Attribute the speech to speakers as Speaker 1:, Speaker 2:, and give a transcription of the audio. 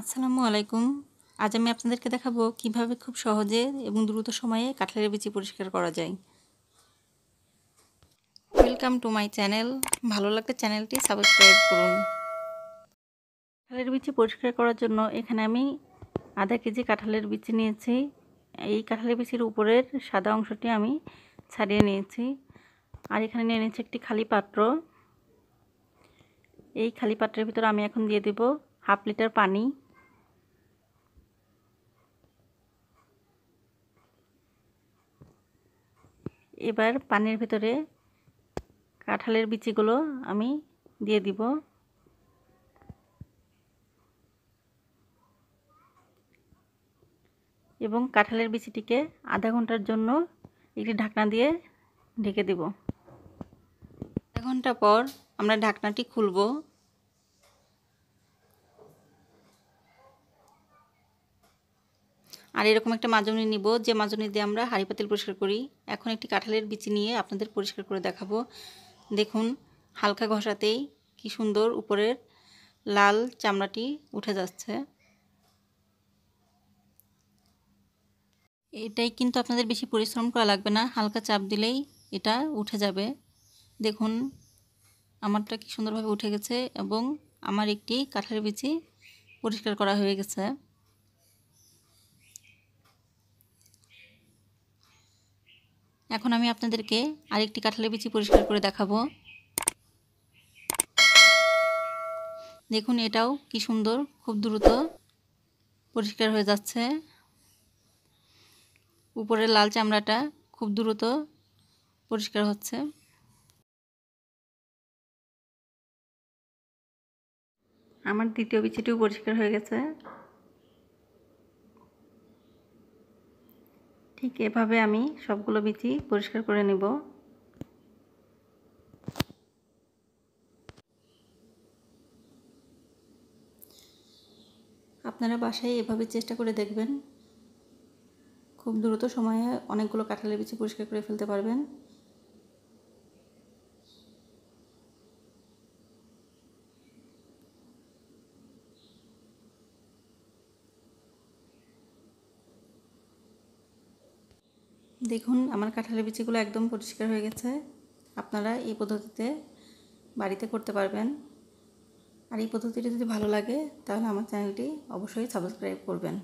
Speaker 1: আসসালামু আলাইকুম আজ আমি আপনাদেরকে দেখাবো কিভাবে খুব সহজে এবং দ্রুত সময়ে কাঁঠালের বিচি পরিষ্কার করা যায় ওয়েলকাম টু মাই চ্যানেল ভালো লাগলে চ্যানেলটি সাবস্ক্রাইব করুন কাঁঠালের বিচি পরিষ্কার করার জন্য এখানে আমি আধা কেজি কাঁঠালের বিচি নিয়েছি এই কাঁঠালের বিচির উপরের সাদা অংশটি আমি ছাড়িয়ে নিয়েছি আর এখানে নিয়ে নিয়েছি একটি খালি পাত্র এই খালি পাত্রের ভিতর আমি এখন দিয়ে দেব হাফ লিটার পানি এবার পানির ভিতরে কাঁঠালের বিচিগুলো আমি দিয়ে দিব এবং কাঁঠালের বিচিটিকে আধা ঘন্টার জন্য একটি ঢাকনা দিয়ে ঢেকে দেব আধা ঘন্টা পর আমরা ঢাকনাটি খুলব আর এরকম একটা মাজনি নিব যে মাজনি দিয়ে আমরা হাঁড়ি পাতিল পরিষ্কার করি এখন একটি কাঁঠালের বিচি নিয়ে আপনাদের পরিষ্কার করে দেখাবো দেখুন হালকা ঘষাতেই কি সুন্দর উপরের লাল চামড়াটি উঠে যাচ্ছে এটাই কিন্তু আপনাদের বেশি পরিশ্রম করা লাগবে না হালকা চাপ দিলেই এটা উঠে যাবে দেখুন আমারটা কি সুন্দরভাবে উঠে গেছে এবং আমার একটি কাঁঠালের বিচি পরিষ্কার করা হয়ে গেছে এখন আমি আপনাদেরকে আরেকটি কাঁঠালের বিচি পরিষ্কার করে দেখাবো দেখুন এটাও কি সুন্দর খুব দ্রুত পরিষ্কার হয়ে যাচ্ছে উপরের লাল চামড়াটা খুব দ্রুত পরিষ্কার হচ্ছে আমার দ্বিতীয় বিচিটিও পরিষ্কার হয়ে গেছে ঠিক এভাবে আমি সবগুলো বিচি পরিষ্কার করে নেব আপনারা বাসায় এভাবে চেষ্টা করে দেখবেন খুব দ্রুত সময়ে অনেকগুলো কাঁঠালের বিচি পরিষ্কার করে ফেলতে পারবেন দেখুন আমার কাঁঠালের বিচিগুলো একদম পরিষ্কার হয়ে গেছে আপনারা এই পদ্ধতিতে বাড়িতে করতে পারবেন আর এই পদ্ধতিটি যদি ভালো লাগে তাহলে আমার চ্যানেলটি অবশ্যই সাবস্ক্রাইব করবেন